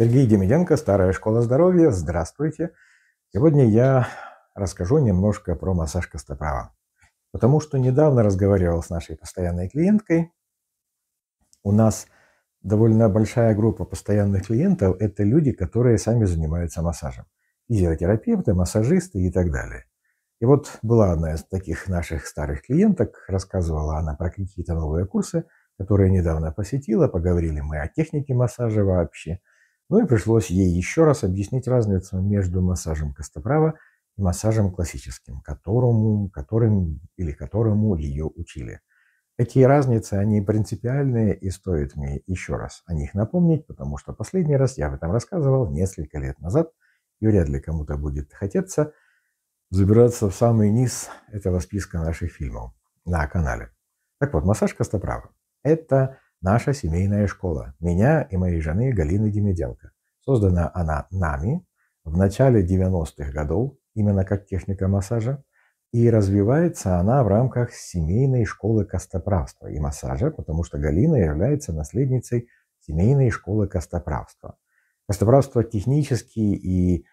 Сергей Демиденко, Старая школа здоровья. Здравствуйте. Сегодня я расскажу немножко про массаж костоправа. Потому что недавно разговаривал с нашей постоянной клиенткой. У нас довольно большая группа постоянных клиентов – это люди, которые сами занимаются массажем. Физиотерапевты, массажисты и так далее. И вот была одна из таких наших старых клиенток, рассказывала она про какие-то новые курсы, которые недавно посетила, поговорили мы о технике массажа вообще – ну и пришлось ей еще раз объяснить разницу между массажем костоправа и массажем классическим, которому, которым или которому ее учили. Эти разницы, они принципиальные, и стоит мне еще раз о них напомнить, потому что последний раз я об этом рассказывал несколько лет назад, и вряд ли кому-то будет хотеться забираться в самый низ этого списка наших фильмов на канале. Так вот, массаж костоправа – это наша семейная школа, меня и моей жены Галины Демиденко. Создана она нами в начале 90-х годов, именно как техника массажа, и развивается она в рамках семейной школы костоправства и массажа, потому что Галина является наследницей семейной школы костоправства. Костоправство технически и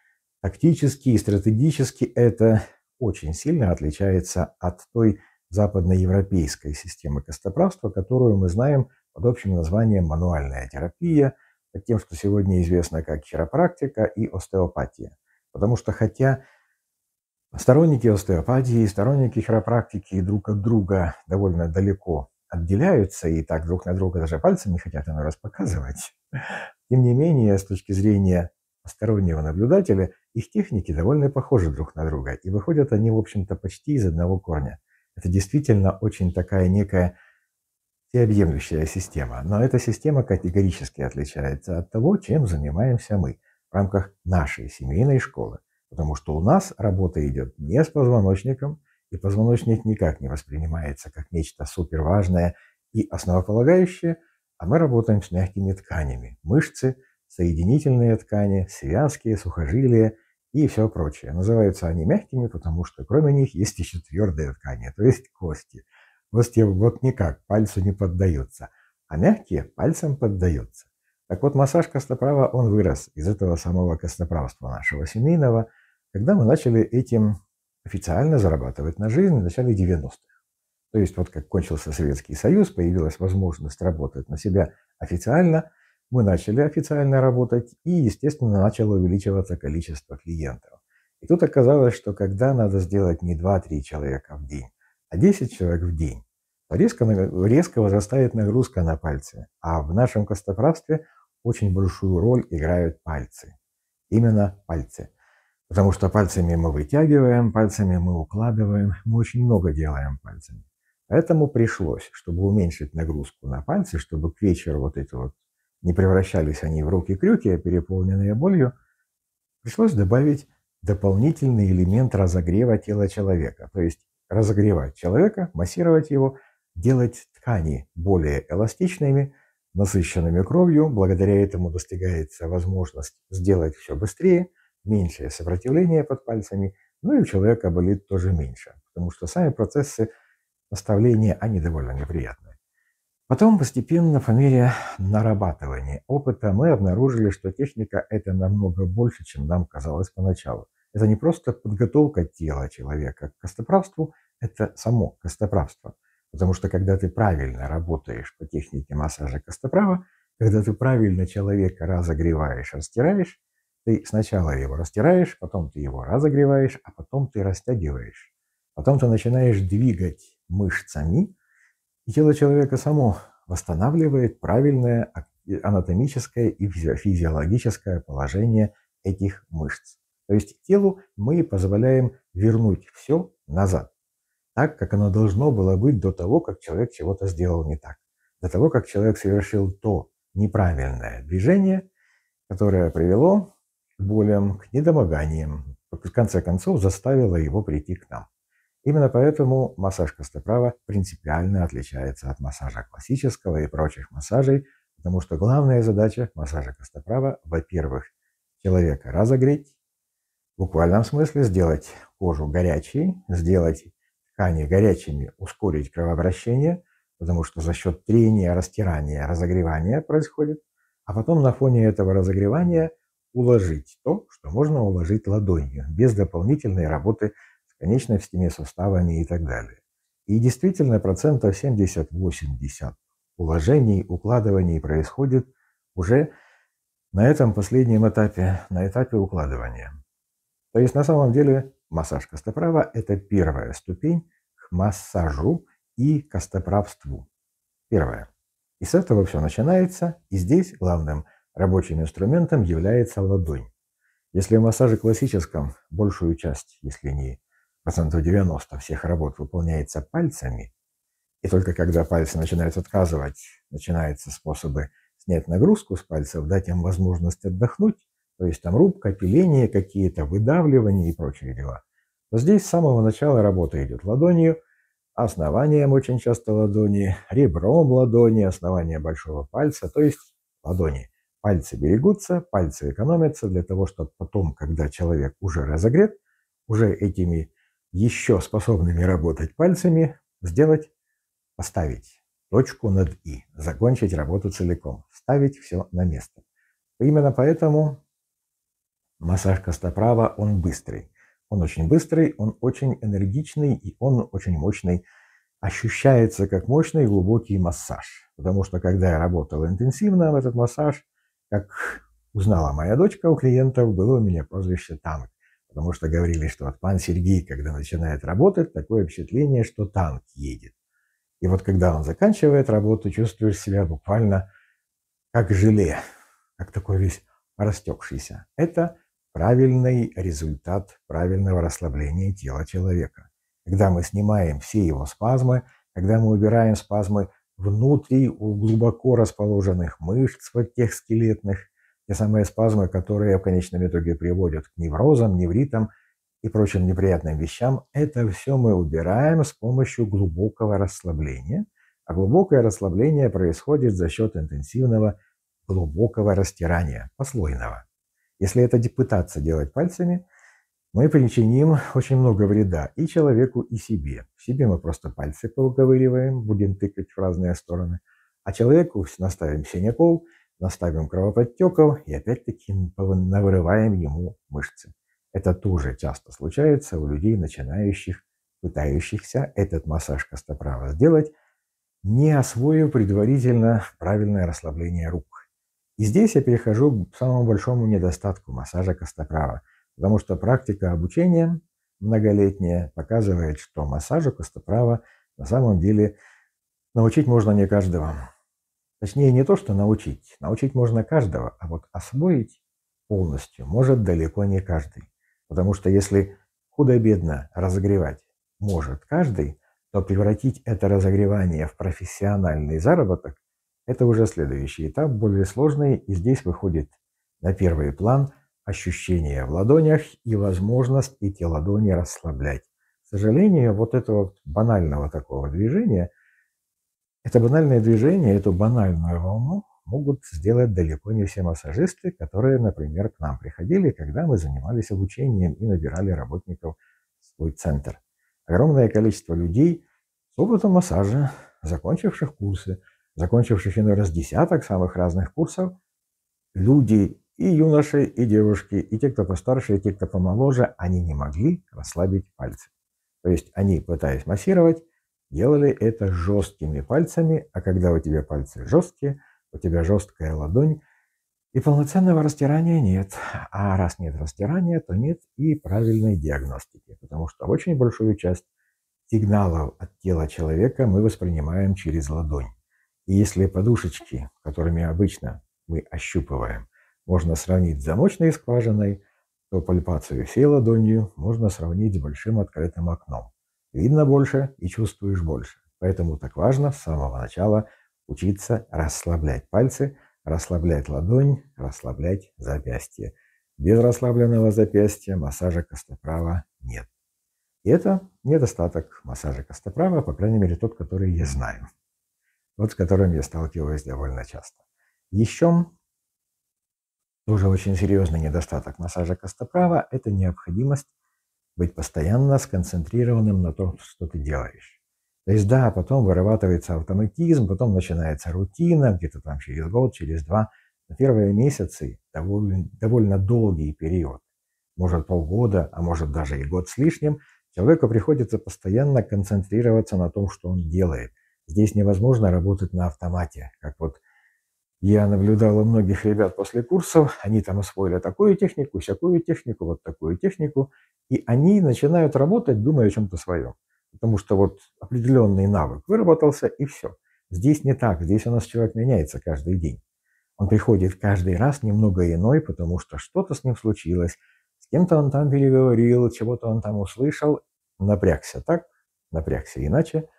тактически, и стратегически это очень сильно отличается от той западноевропейской системы костоправства, которую мы знаем под общим названием мануальная терапия, под тем, что сегодня известно как хиропрактика и остеопатия. Потому что хотя сторонники остеопатии и сторонники хиропрактики друг от друга довольно далеко отделяются и так друг на друга даже пальцем не хотят иной раз показывать, тем не менее, с точки зрения стороннего наблюдателя, их техники довольно похожи друг на друга, и выходят они, в общем-то, почти из одного корня. Это действительно очень такая некая всеобъемлющая система, но эта система категорически отличается от того, чем занимаемся мы в рамках нашей семейной школы, потому что у нас работа идет не с позвоночником, и позвоночник никак не воспринимается как нечто суперважное и основополагающее, а мы работаем с мягкими тканями, мышцы, соединительные ткани, связки, сухожилия и все прочее. Называются они мягкими, потому что кроме них есть еще твердые ткани, то есть кости – Острый вот никак, пальцу не поддается, а мягкие пальцем поддаются. Так вот, массаж костоправа, он вырос из этого самого костоправства нашего семейного, когда мы начали этим официально зарабатывать на жизнь в начале 90-х. То есть вот как кончился Советский Союз, появилась возможность работать на себя официально, мы начали официально работать, и, естественно, начало увеличиваться количество клиентов. И тут оказалось, что когда надо сделать не 2-3 человека в день, а 10 человек в день, то резко, резко возрастает нагрузка на пальцы. А в нашем костоправстве очень большую роль играют пальцы. Именно пальцы. Потому что пальцами мы вытягиваем, пальцами мы укладываем, мы очень много делаем пальцами. Поэтому пришлось, чтобы уменьшить нагрузку на пальцы, чтобы к вечеру вот эти вот не превращались они в руки-крюки, а переполненные болью, пришлось добавить дополнительный элемент разогрева тела человека. То есть разогревать человека, массировать его, делать ткани более эластичными, насыщенными кровью. Благодаря этому достигается возможность сделать все быстрее, меньшее сопротивление под пальцами, ну и у человека болит тоже меньше, потому что сами процессы наставления, они довольно неприятные. Потом постепенно, по мере нарабатывания опыта, мы обнаружили, что техника – это намного больше, чем нам казалось поначалу. Это не просто подготовка тела человека к костоправству, это само костоправство. Потому что когда ты правильно работаешь по технике массажа костоправа, когда ты правильно человека разогреваешь, растираешь, ты сначала его растираешь, потом ты его разогреваешь, а потом ты растягиваешь. Потом ты начинаешь двигать мышцами, и тело человека само восстанавливает правильное анатомическое и физиологическое положение этих мышц. То есть телу мы позволяем вернуть все назад, так, как оно должно было быть до того, как человек чего-то сделал не так, до того, как человек совершил то неправильное движение, которое привело к болям, к недомоганиям, в конце концов заставило его прийти к нам. Именно поэтому массаж костоправа принципиально отличается от массажа классического и прочих массажей, потому что главная задача массажа костоправа, во-первых, человека разогреть, буквальном смысле сделать кожу горячей, сделать ткани горячими, ускорить кровообращение, потому что за счет трения, растирания, разогревания происходит, а потом на фоне этого разогревания уложить то, что можно уложить ладонью, без дополнительной работы с конечностями, суставами и так далее. И действительно, процентов 70-80 уложений, укладываний происходит уже на этом последнем этапе, на этапе укладывания. То есть на самом деле массаж костоправа – это первая ступень к массажу и костоправству. Первое. И с этого все начинается, и здесь главным рабочим инструментом является ладонь. Если в массаже классическом большую часть, если не процентов 90 всех работ выполняется пальцами, и только когда пальцы начинают отказывать, начинаются способы снять нагрузку с пальцев, дать им возможность отдохнуть, то есть там рубка, пиление какие-то, выдавливание и прочие дела. Но здесь с самого начала работа идет ладонью, основанием очень часто ладони, ребром ладони, основание большого пальца, то есть ладони. Пальцы берегутся, пальцы экономятся для того, чтобы потом, когда человек уже разогрет, уже этими еще способными работать пальцами, сделать, поставить точку над «и», закончить работу целиком, ставить все на место. Именно поэтому Массаж костоправа, он быстрый. Он очень быстрый, он очень энергичный и он очень мощный. Ощущается как мощный глубокий массаж. Потому что когда я работал интенсивно в этот массаж, как узнала моя дочка у клиентов, было у меня прозвище «танк». Потому что говорили, что вот пан Сергей, когда начинает работать, такое впечатление, что танк едет. И вот когда он заканчивает работу, чувствуешь себя буквально как желе, как такой весь растекшийся. Это правильный результат правильного расслабления тела человека. Когда мы снимаем все его спазмы, когда мы убираем спазмы внутри у глубоко расположенных мышц, вот тех скелетных, те самые спазмы, которые в конечном итоге приводят к неврозам, невритам и прочим неприятным вещам, это все мы убираем с помощью глубокого расслабления. А глубокое расслабление происходит за счет интенсивного глубокого растирания, послойного. Если это пытаться делать пальцами, мы причиним очень много вреда и человеку, и себе. Себе мы просто пальцы поуковыриваем, будем тыкать в разные стороны, а человеку наставим синяков, наставим кровоподтеков и опять-таки навырываем ему мышцы. Это тоже часто случается у людей, начинающих, пытающихся этот массаж костоправа сделать, не освоив предварительно правильное расслабление рук. И здесь я перехожу к самому большому недостатку массажа костоправа, потому что практика обучения многолетняя показывает, что массажу костоправа на самом деле научить можно не каждого. Точнее, не то, что научить. Научить можно каждого, а вот освоить полностью может далеко не каждый. Потому что если худо-бедно разогревать может каждый, то превратить это разогревание в профессиональный заработок это уже следующий этап, более сложный, и здесь выходит на первый план ощущение в ладонях и возможность эти ладони расслаблять. К сожалению, вот этого банального такого движения, это банальное движение, эту банальную волну могут сделать далеко не все массажисты, которые, например, к нам приходили, когда мы занимались обучением и набирали работников в свой центр. Огромное количество людей с опытом массажа, закончивших курсы – закончивших иной раз десяток самых разных курсов, люди и юноши, и девушки, и те, кто постарше, и те, кто помоложе, они не могли расслабить пальцы. То есть они, пытаясь массировать, делали это жесткими пальцами, а когда у тебя пальцы жесткие, у тебя жесткая ладонь, и полноценного растирания нет. А раз нет растирания, то нет и правильной диагностики, потому что очень большую часть сигналов от тела человека мы воспринимаем через ладонь. И если подушечки, которыми обычно мы ощупываем, можно сравнить с замочной скважиной, то пальпацию всей ладонью можно сравнить с большим открытым окном. Видно больше и чувствуешь больше. Поэтому так важно с самого начала учиться расслаблять пальцы, расслаблять ладонь, расслаблять запястье. Без расслабленного запястья массажа костоправа нет. И это недостаток массажа костоправа, по крайней мере тот, который я знаю вот с которым я сталкиваюсь довольно часто. Еще тоже очень серьезный недостаток массажа костоправа – это необходимость быть постоянно сконцентрированным на том, что ты делаешь. То есть да, потом вырабатывается автоматизм, потом начинается рутина, где-то там через год, через два. На первые месяцы довольно, довольно долгий период, может полгода, а может даже и год с лишним, человеку приходится постоянно концентрироваться на том, что он делает – Здесь невозможно работать на автомате. Как вот я наблюдала многих ребят после курсов, они там освоили такую технику, всякую технику, вот такую технику, и они начинают работать, думая о чем-то своем. Потому что вот определенный навык выработался, и все. Здесь не так, здесь у нас человек меняется каждый день. Он приходит каждый раз немного иной, потому что что-то с ним случилось, с кем-то он там переговорил, чего-то он там услышал, напрягся так, напрягся иначе –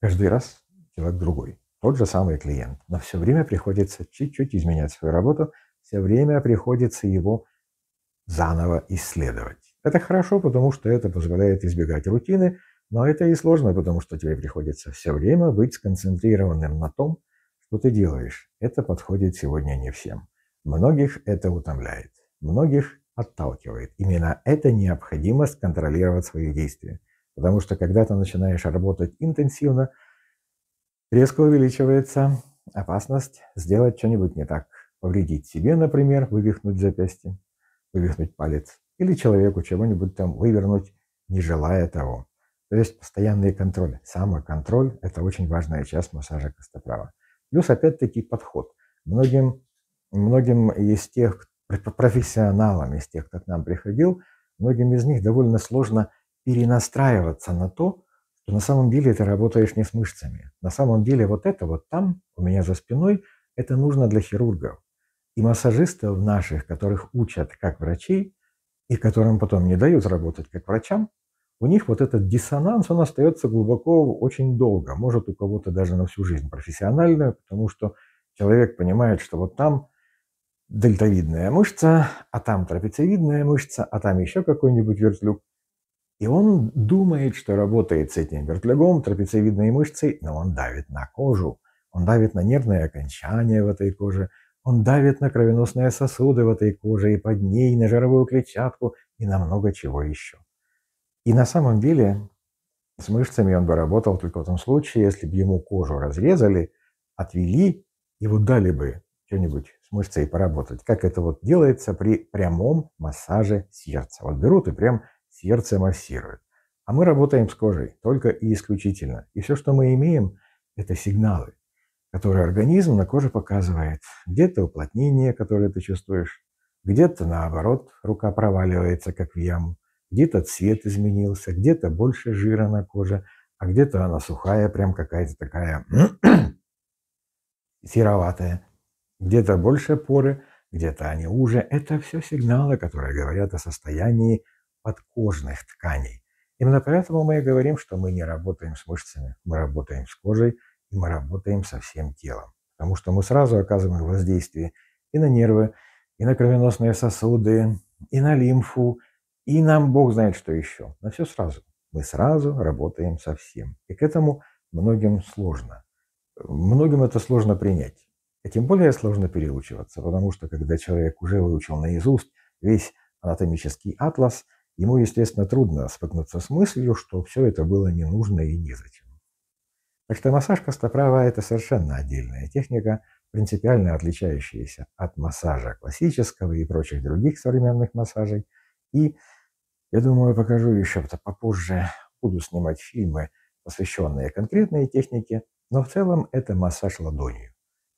Каждый раз человек другой, тот же самый клиент, но все время приходится чуть-чуть изменять свою работу, все время приходится его заново исследовать. Это хорошо, потому что это позволяет избегать рутины, но это и сложно, потому что тебе приходится все время быть сконцентрированным на том, что ты делаешь. Это подходит сегодня не всем. Многих это утомляет, многих отталкивает. Именно это необходимость контролировать свои действия. Потому что когда ты начинаешь работать интенсивно, резко увеличивается опасность сделать что-нибудь не так. Повредить себе, например, вывихнуть запястье, вывихнуть палец. Или человеку чего-нибудь там вывернуть, не желая того. То есть постоянный контроль. Самоконтроль – это очень важная часть массажа костоправа. Плюс, опять-таки, подход. Многим, многим из тех профессионалам, из тех, кто к нам приходил, многим из них довольно сложно – перенастраиваться на то, что на самом деле ты работаешь не с мышцами. На самом деле вот это вот там, у меня за спиной, это нужно для хирургов. И массажистов наших, которых учат как врачей, и которым потом не дают работать как врачам, у них вот этот диссонанс, он остается глубоко очень долго, может у кого-то даже на всю жизнь профессиональную, потому что человек понимает, что вот там дельтовидная мышца, а там трапециевидная мышца, а там еще какой-нибудь вертлюг. И он думает, что работает с этим вертлягом, трапециевидной мышцей, но он давит на кожу, он давит на нервные окончания в этой коже, он давит на кровеносные сосуды в этой коже и под ней, на жировую клетчатку и на много чего еще. И на самом деле с мышцами он бы работал только в том случае, если бы ему кожу разрезали, отвели, и его дали бы что-нибудь с мышцей поработать, как это вот делается при прямом массаже сердца. Вот берут и прям сердце массирует. А мы работаем с кожей только и исключительно. И все, что мы имеем, это сигналы, которые организм на коже показывает. Где-то уплотнение, которое ты чувствуешь, где-то наоборот рука проваливается, как в яму, где-то цвет изменился, где-то больше жира на коже, а где-то она сухая, прям какая-то такая сероватая. Где-то больше поры, где-то они уже. Это все сигналы, которые говорят о состоянии подкожных тканей. Именно поэтому мы и говорим, что мы не работаем с мышцами, мы работаем с кожей и мы работаем со всем телом. Потому что мы сразу оказываем воздействие и на нервы, и на кровеносные сосуды, и на лимфу, и нам Бог знает, что еще. На все сразу. Мы сразу работаем со всем. И к этому многим сложно. Многим это сложно принять. И тем более сложно переучиваться, потому что когда человек уже выучил наизусть весь анатомический атлас – Ему, естественно, трудно спогнуться с мыслью, что все это было не нужно и незачем. Так что массаж костоправа – это совершенно отдельная техника, принципиально отличающаяся от массажа классического и прочих других современных массажей. И, я думаю, покажу еще попозже, буду снимать фильмы, посвященные конкретной технике, но в целом это массаж ладонью.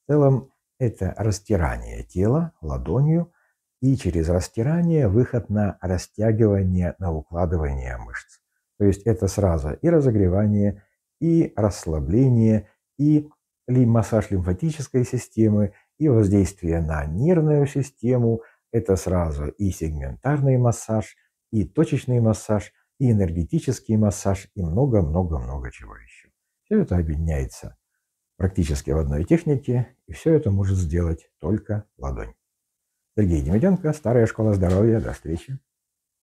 В целом это растирание тела ладонью – и через растирание выход на растягивание, на укладывание мышц. То есть это сразу и разогревание, и расслабление, и массаж лимфатической системы, и воздействие на нервную систему. Это сразу и сегментарный массаж, и точечный массаж, и энергетический массаж, и много-много-много чего еще. Все это объединяется практически в одной технике, и все это может сделать только ладонь. Сергей Демиденко, Старая школа здоровья. До встречи.